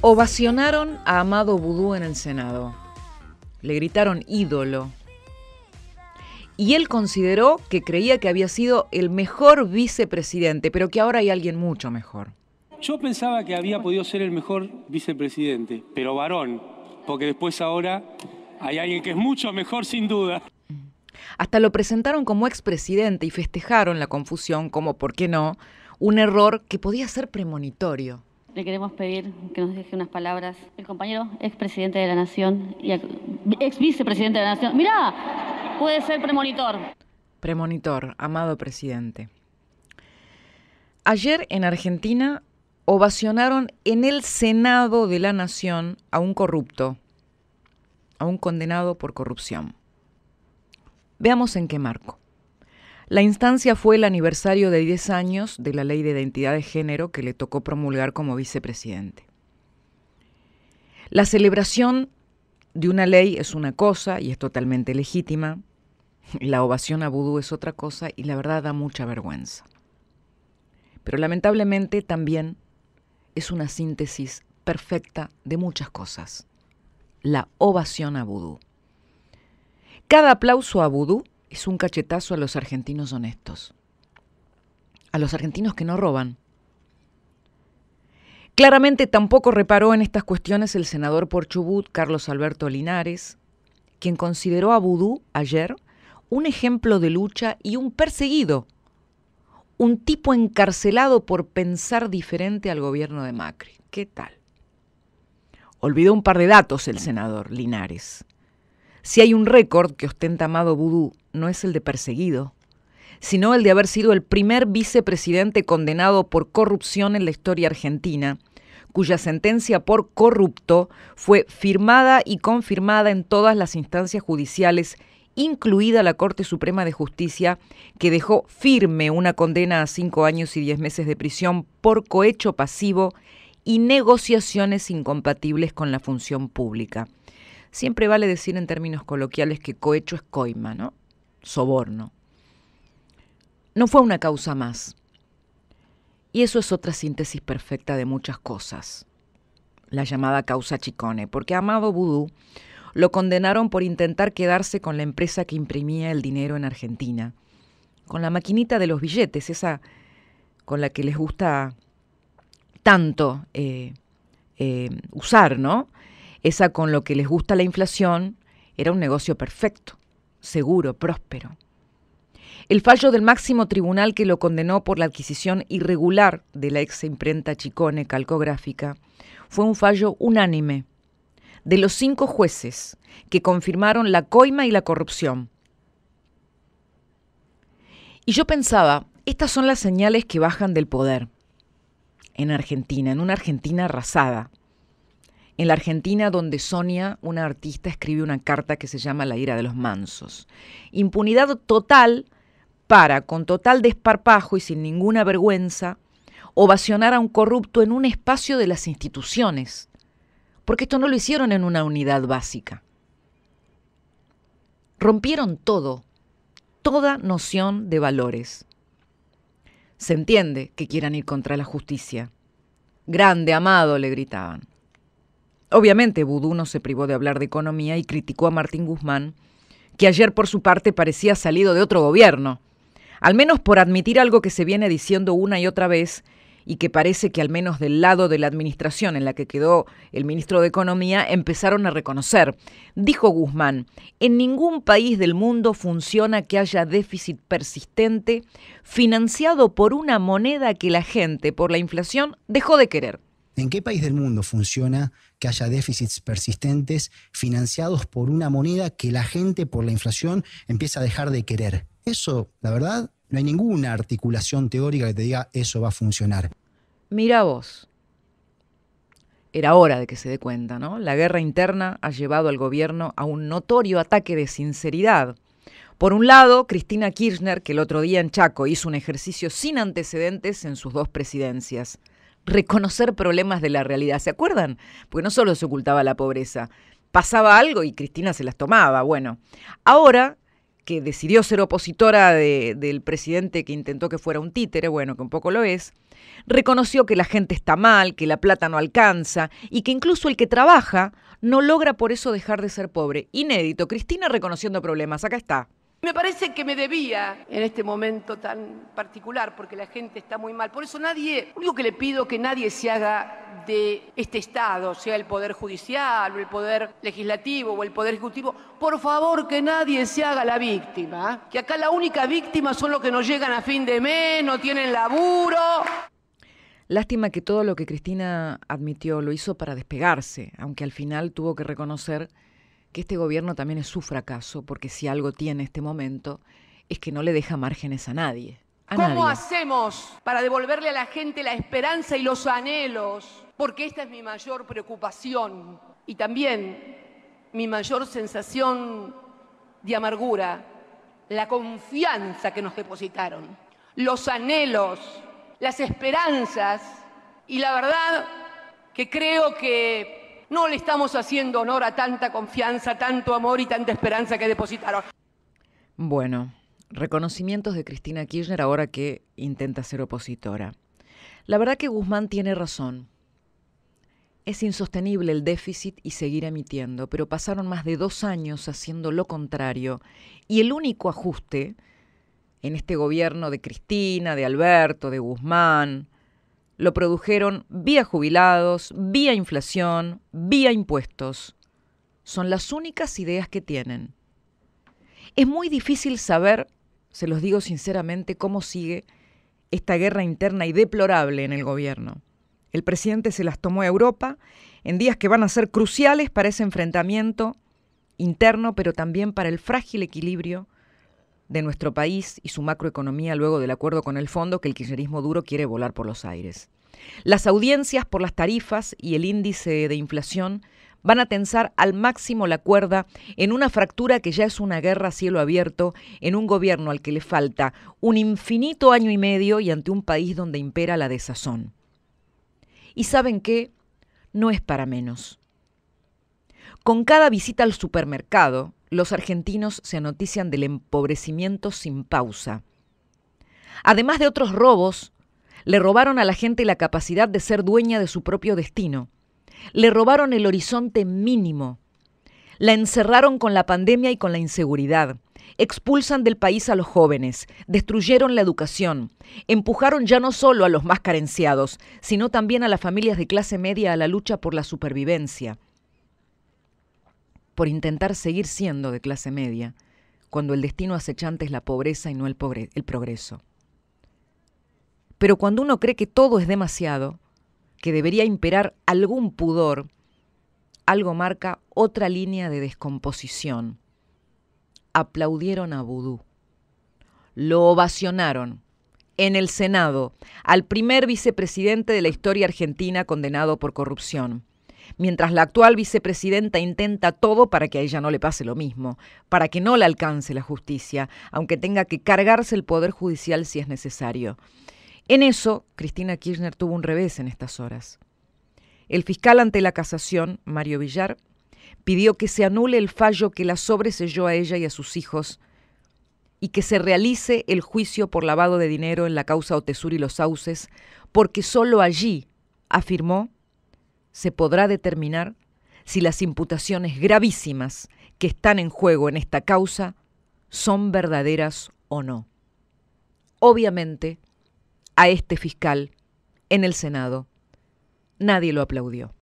Ovacionaron a Amado Vudú en el Senado. Le gritaron ídolo. Y él consideró que creía que había sido el mejor vicepresidente, pero que ahora hay alguien mucho mejor. Yo pensaba que había podido ser el mejor vicepresidente, pero varón, porque después ahora hay alguien que es mucho mejor sin duda. Hasta lo presentaron como expresidente y festejaron la confusión como, ¿por qué no?, un error que podía ser premonitorio. Le queremos pedir que nos deje unas palabras. El compañero expresidente de la Nación y ex vicepresidente de la Nación. Mirá, puede ser premonitor. Premonitor, amado presidente. Ayer en Argentina ovacionaron en el Senado de la Nación a un corrupto, a un condenado por corrupción. Veamos en qué marco. La instancia fue el aniversario de 10 años de la ley de identidad de género que le tocó promulgar como vicepresidente. La celebración de una ley es una cosa y es totalmente legítima. La ovación a vudú es otra cosa y la verdad da mucha vergüenza. Pero lamentablemente también es una síntesis perfecta de muchas cosas. La ovación a vudú. Cada aplauso a vudú es un cachetazo a los argentinos honestos, a los argentinos que no roban. Claramente tampoco reparó en estas cuestiones el senador por Chubut, Carlos Alberto Linares, quien consideró a Vudú ayer un ejemplo de lucha y un perseguido, un tipo encarcelado por pensar diferente al gobierno de Macri. ¿Qué tal? Olvidó un par de datos el senador Linares. Si hay un récord que ostenta Amado Vudú no es el de perseguido, sino el de haber sido el primer vicepresidente condenado por corrupción en la historia argentina, cuya sentencia por corrupto fue firmada y confirmada en todas las instancias judiciales, incluida la Corte Suprema de Justicia, que dejó firme una condena a cinco años y diez meses de prisión por cohecho pasivo y negociaciones incompatibles con la función pública. Siempre vale decir en términos coloquiales que cohecho es coima, ¿no? soborno. No fue una causa más. Y eso es otra síntesis perfecta de muchas cosas, la llamada causa Chicone, porque Amado Vudú lo condenaron por intentar quedarse con la empresa que imprimía el dinero en Argentina, con la maquinita de los billetes, esa con la que les gusta tanto eh, eh, usar, ¿no? Esa con lo que les gusta la inflación, era un negocio perfecto seguro, próspero. El fallo del máximo tribunal que lo condenó por la adquisición irregular de la ex imprenta Chicone calcográfica fue un fallo unánime de los cinco jueces que confirmaron la coima y la corrupción. Y yo pensaba, estas son las señales que bajan del poder en Argentina, en una Argentina arrasada, en la Argentina donde Sonia, una artista, escribe una carta que se llama La ira de los mansos. Impunidad total para, con total desparpajo y sin ninguna vergüenza, ovacionar a un corrupto en un espacio de las instituciones, porque esto no lo hicieron en una unidad básica. Rompieron todo, toda noción de valores. Se entiende que quieran ir contra la justicia. Grande, amado, le gritaban. Obviamente, Buduno no se privó de hablar de economía y criticó a Martín Guzmán, que ayer por su parte parecía salido de otro gobierno, al menos por admitir algo que se viene diciendo una y otra vez y que parece que al menos del lado de la administración en la que quedó el ministro de Economía empezaron a reconocer. Dijo Guzmán, en ningún país del mundo funciona que haya déficit persistente financiado por una moneda que la gente, por la inflación, dejó de querer. ¿En qué país del mundo funciona que haya déficits persistentes financiados por una moneda que la gente por la inflación empieza a dejar de querer? Eso, la verdad, no hay ninguna articulación teórica que te diga eso va a funcionar. Mira vos. Era hora de que se dé cuenta, ¿no? La guerra interna ha llevado al gobierno a un notorio ataque de sinceridad. Por un lado, Cristina Kirchner, que el otro día en Chaco hizo un ejercicio sin antecedentes en sus dos presidencias reconocer problemas de la realidad. ¿Se acuerdan? Porque no solo se ocultaba la pobreza, pasaba algo y Cristina se las tomaba. Bueno, ahora que decidió ser opositora del presidente que intentó que fuera un títere, bueno, que un poco lo es, reconoció que la gente está mal, que la plata no alcanza y que incluso el que trabaja no logra por eso dejar de ser pobre. Inédito, Cristina reconociendo problemas, acá está. Me parece que me debía en este momento tan particular, porque la gente está muy mal. Por eso nadie, lo único que le pido que nadie se haga de este Estado, sea el Poder Judicial, o el Poder Legislativo, o el Poder Ejecutivo. Por favor, que nadie se haga la víctima. ¿eh? Que acá la única víctima son los que no llegan a fin de mes, no tienen laburo. Lástima que todo lo que Cristina admitió lo hizo para despegarse, aunque al final tuvo que reconocer que este gobierno también es su fracaso, porque si algo tiene este momento es que no le deja márgenes a nadie. ¿Cómo hacemos para devolverle a la gente la esperanza y los anhelos? Porque esta es mi mayor preocupación y también mi mayor sensación de amargura, la confianza que nos depositaron, los anhelos, las esperanzas y la verdad que creo que no le estamos haciendo honor a tanta confianza, tanto amor y tanta esperanza que depositaron. Bueno, reconocimientos de Cristina Kirchner ahora que intenta ser opositora. La verdad que Guzmán tiene razón. Es insostenible el déficit y seguir emitiendo, pero pasaron más de dos años haciendo lo contrario y el único ajuste en este gobierno de Cristina, de Alberto, de Guzmán, lo produjeron vía jubilados, vía inflación, vía impuestos. Son las únicas ideas que tienen. Es muy difícil saber, se los digo sinceramente, cómo sigue esta guerra interna y deplorable en el gobierno. El presidente se las tomó a Europa en días que van a ser cruciales para ese enfrentamiento interno, pero también para el frágil equilibrio de nuestro país y su macroeconomía luego del acuerdo con el fondo que el kirchnerismo duro quiere volar por los aires. Las audiencias por las tarifas y el índice de inflación van a tensar al máximo la cuerda en una fractura que ya es una guerra a cielo abierto, en un gobierno al que le falta un infinito año y medio y ante un país donde impera la desazón. Y saben qué, no es para menos. Con cada visita al supermercado, los argentinos se anotician del empobrecimiento sin pausa. Además de otros robos, le robaron a la gente la capacidad de ser dueña de su propio destino. Le robaron el horizonte mínimo. La encerraron con la pandemia y con la inseguridad. Expulsan del país a los jóvenes, destruyeron la educación, empujaron ya no solo a los más carenciados, sino también a las familias de clase media a la lucha por la supervivencia por intentar seguir siendo de clase media, cuando el destino acechante es la pobreza y no el, progreso. Pero cuando uno cree que todo es demasiado, que debería imperar algún pudor, algo marca otra línea de descomposición. Aplaudieron a Vudú. Lo ovacionaron en el Senado al primer vicepresidente de la historia argentina condenado por corrupción mientras la actual vicepresidenta intenta todo para que a ella no le pase lo mismo, para que no la alcance la justicia, aunque tenga que cargarse el Poder Judicial si es necesario. En eso, Cristina Kirchner tuvo un revés en estas horas. El fiscal ante la casación, Mario Villar, pidió que se anule el fallo que la sobreselló a ella y a sus hijos y que se realice el juicio por lavado de dinero en la causa Otesur y los Sauces, porque solo allí, afirmó, se podrá determinar si las imputaciones gravísimas que están en juego en esta causa son verdaderas o no. Obviamente, a este fiscal en el Senado nadie lo aplaudió.